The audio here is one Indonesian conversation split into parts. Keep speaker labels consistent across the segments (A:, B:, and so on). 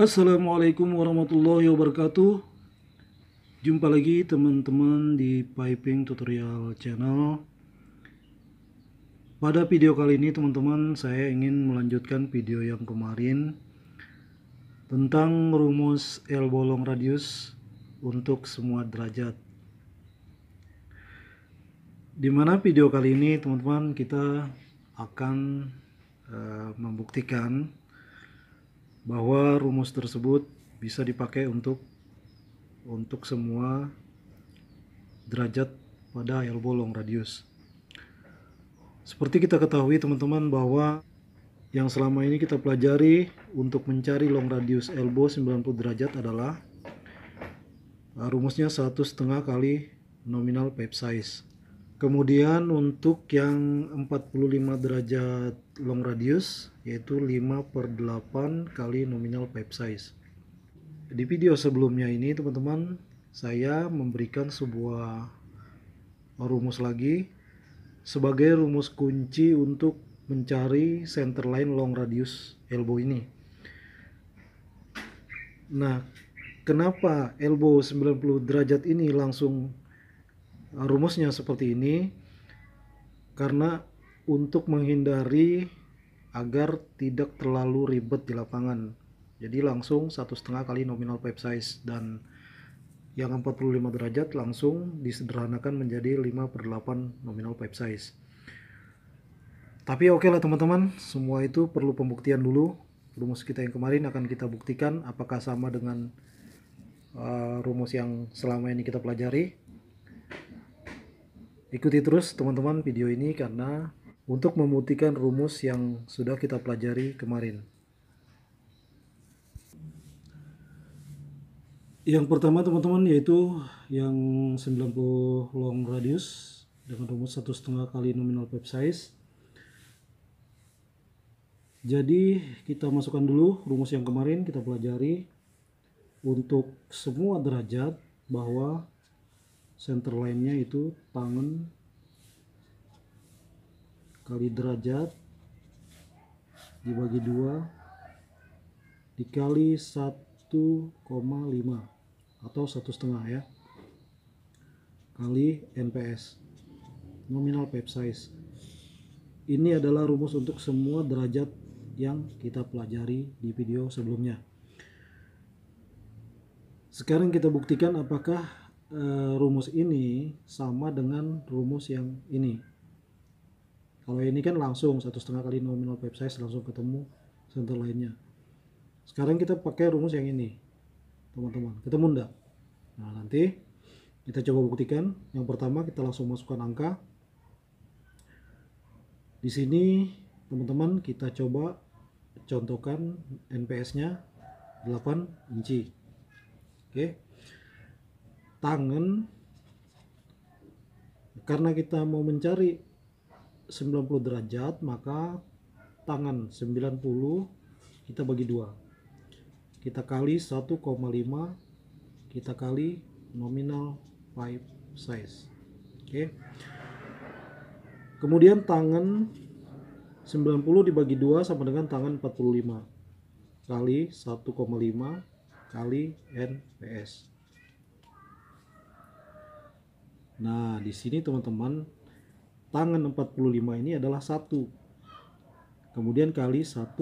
A: Assalamualaikum warahmatullahi wabarakatuh Jumpa lagi teman-teman di Piping Tutorial Channel Pada video kali ini teman-teman saya ingin melanjutkan video yang kemarin Tentang rumus L bolong radius untuk semua derajat Dimana video kali ini teman-teman kita akan uh, membuktikan bahwa rumus tersebut bisa dipakai untuk untuk semua derajat pada elbow bolong radius. Seperti kita ketahui teman-teman bahwa yang selama ini kita pelajari untuk mencari long radius elbow 90 derajat adalah uh, rumusnya satu setengah kali nominal pipe size. Kemudian untuk yang 45 derajat long radius yaitu 5 per 8 kali nominal pipe size. Di video sebelumnya ini teman-teman saya memberikan sebuah rumus lagi sebagai rumus kunci untuk mencari centerline long radius elbow ini. Nah, kenapa elbow 90 derajat ini langsung rumusnya seperti ini karena untuk menghindari agar tidak terlalu ribet di lapangan jadi langsung satu setengah kali nominal pipe size dan yang 45 derajat langsung disederhanakan menjadi 5 per 8 nominal pipe size tapi oke okay lah teman-teman semua itu perlu pembuktian dulu rumus kita yang kemarin akan kita buktikan apakah sama dengan uh, rumus yang selama ini kita pelajari Ikuti terus teman-teman video ini karena untuk memutihkan rumus yang sudah kita pelajari kemarin. Yang pertama teman-teman yaitu yang 90 long radius dengan rumus satu setengah kali nominal pep size. Jadi kita masukkan dulu rumus yang kemarin kita pelajari untuk semua derajat bahwa center line-nya itu tangan kali derajat dibagi dua dikali 1,5 atau satu setengah ya kali NPS nominal pep size ini adalah rumus untuk semua derajat yang kita pelajari di video sebelumnya sekarang kita buktikan apakah Eh, rumus ini sama dengan rumus yang ini kalau ini kan langsung satu setengah kali nominal pipe size langsung ketemu center lainnya sekarang kita pakai rumus yang ini teman-teman ketemu enggak nah nanti kita coba buktikan yang pertama kita langsung masukkan angka di sini teman-teman kita coba contohkan NPS nya 8 inci oke tangan karena kita mau mencari 90 derajat maka tangan 90 kita bagi dua kita kali 1,5 kita kali nominal pipe size oke kemudian tangan 90 dibagi dua sama dengan tangan 45 kali 1,5 kali NPS Nah, di sini teman-teman tangan 45 ini adalah 1. Kemudian kali 1,5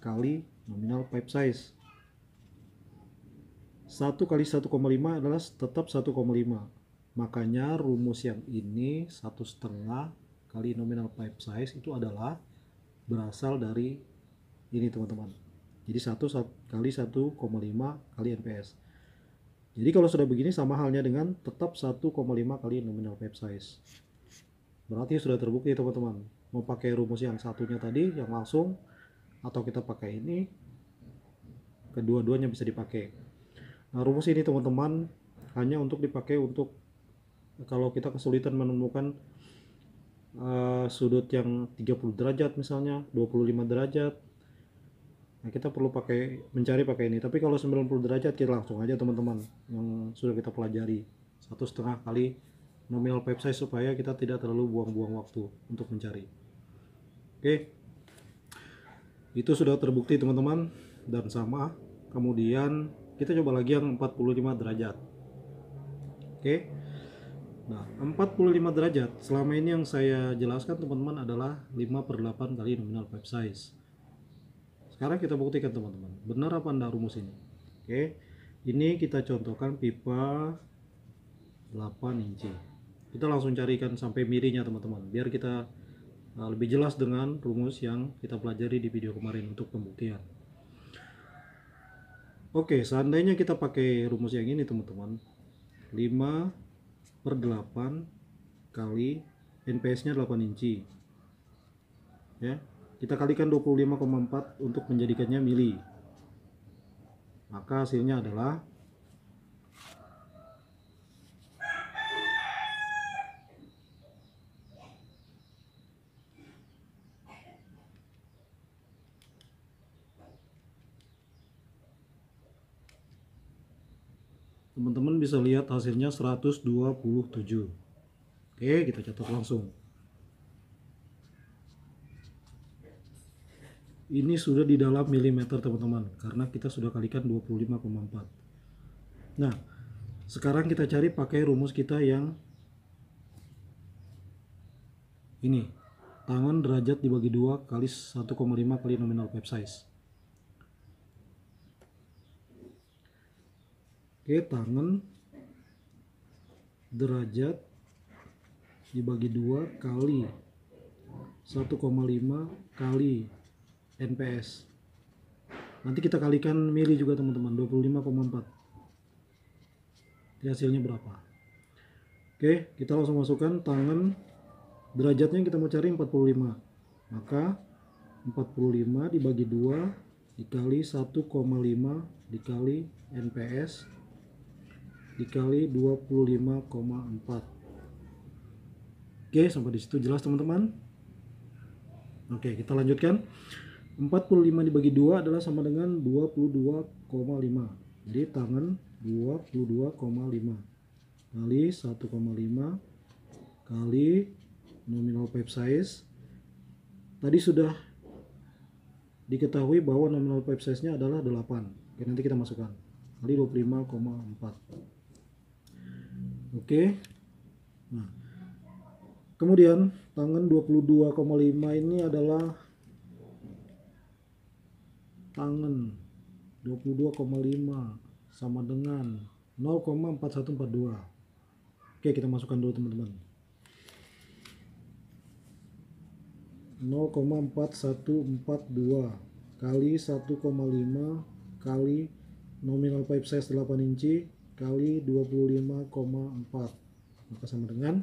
A: kali nominal pipe size. 1 kali 1,5 adalah tetap 1,5. Makanya rumus yang ini satu setengah kali nominal pipe size itu adalah berasal dari ini teman-teman. Jadi 1 kali 1,5 kali NPS. Jadi kalau sudah begini sama halnya dengan tetap 1,5 kali nominal pipe size. Berarti sudah terbukti teman-teman. Mau pakai rumus yang satunya tadi yang langsung atau kita pakai ini kedua-duanya bisa dipakai. Nah, rumus ini teman-teman hanya untuk dipakai untuk kalau kita kesulitan menemukan uh, sudut yang 30 derajat misalnya, 25 derajat Nah, kita perlu pakai mencari pakai ini. Tapi kalau 90 derajat kita ya langsung aja teman-teman yang sudah kita pelajari satu setengah kali nominal pipe size supaya kita tidak terlalu buang-buang waktu untuk mencari. Oke, itu sudah terbukti teman-teman dan sama. Kemudian kita coba lagi yang 45 derajat. Oke. Nah, 45 derajat selama ini yang saya jelaskan teman-teman adalah 5 per 8 kali nominal pipe size sekarang kita buktikan teman-teman, benar apa enggak rumus ini. Oke. Ini kita contohkan pipa 8 inci. Kita langsung carikan sampai mirinya teman-teman, biar kita eh, lebih jelas dengan rumus yang kita pelajari di video kemarin untuk pembuktian. Oke, seandainya kita pakai rumus yang ini teman-teman. 5 per 8 kali NPS-nya 8 inci. Ya, kita kalikan 25,4 untuk menjadikannya mili. Maka hasilnya adalah 127 bisa lihat hasilnya 127 oke kita catat langsung ini sudah di dalam milimeter teman-teman karena kita sudah kalikan 25,4 nah sekarang kita cari pakai rumus kita yang ini tangan derajat dibagi 2 kali 1,5 kali nominal pep size oke tangan derajat dibagi 2 kali 1,5 kali NPS nanti kita kalikan mili juga teman-teman 25,4 hasilnya berapa oke kita langsung masukkan tangan derajatnya yang kita mau cari 45 maka 45 dibagi 2 dikali 1,5 dikali NPS dikali 25,4 oke sampai disitu jelas teman-teman oke kita lanjutkan 45 dibagi 2 adalah sama dengan 22,5 jadi tangan 22,5 kali 1,5 kali nominal pipe size tadi sudah diketahui bahwa nominal pipe size nya adalah 8 oke nanti kita masukkan kali 25,4 oke nah kemudian tangan 22,5 ini adalah tangan 22,5 sama dengan 0,4142 oke kita masukkan dulu teman-teman 0,4142 kali 1,5 kali nominal pipe size 8 inci kali 25,4 maka sama dengan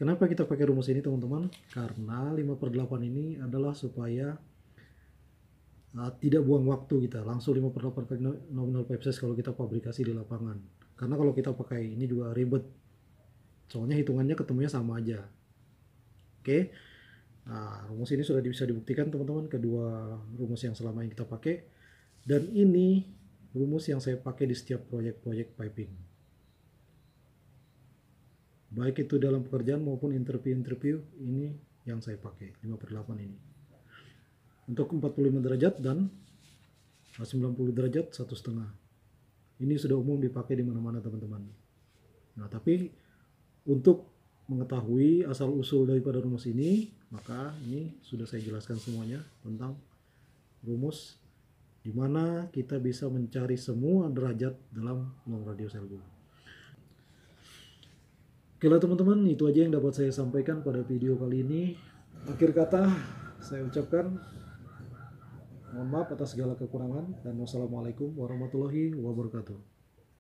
A: Kenapa kita pakai rumus ini teman-teman? Karena 5 per 8 ini adalah supaya uh, tidak buang waktu kita. Langsung 5 per 8 kali nominal pepses kalau kita pabrikasi di lapangan. Karena kalau kita pakai ini juga ribet. Soalnya hitungannya ketemunya sama aja. Oke. Okay? Nah, rumus ini sudah bisa dibuktikan teman-teman. Kedua rumus yang selama ini kita pakai. Dan ini rumus yang saya pakai di setiap proyek-proyek piping baik itu dalam pekerjaan maupun interview-interview ini yang saya pakai 5 per 8 ini untuk 45 derajat dan 90 derajat satu setengah ini sudah umum dipakai di mana-mana teman-teman nah tapi untuk mengetahui asal usul daripada rumus ini maka ini sudah saya jelaskan semuanya tentang rumus di mana kita bisa mencari semua derajat dalam ruang radius elbow Oke lah teman-teman, itu aja yang dapat saya sampaikan pada video kali ini. Akhir kata, saya ucapkan mohon maaf atas segala kekurangan dan wassalamualaikum warahmatullahi wabarakatuh.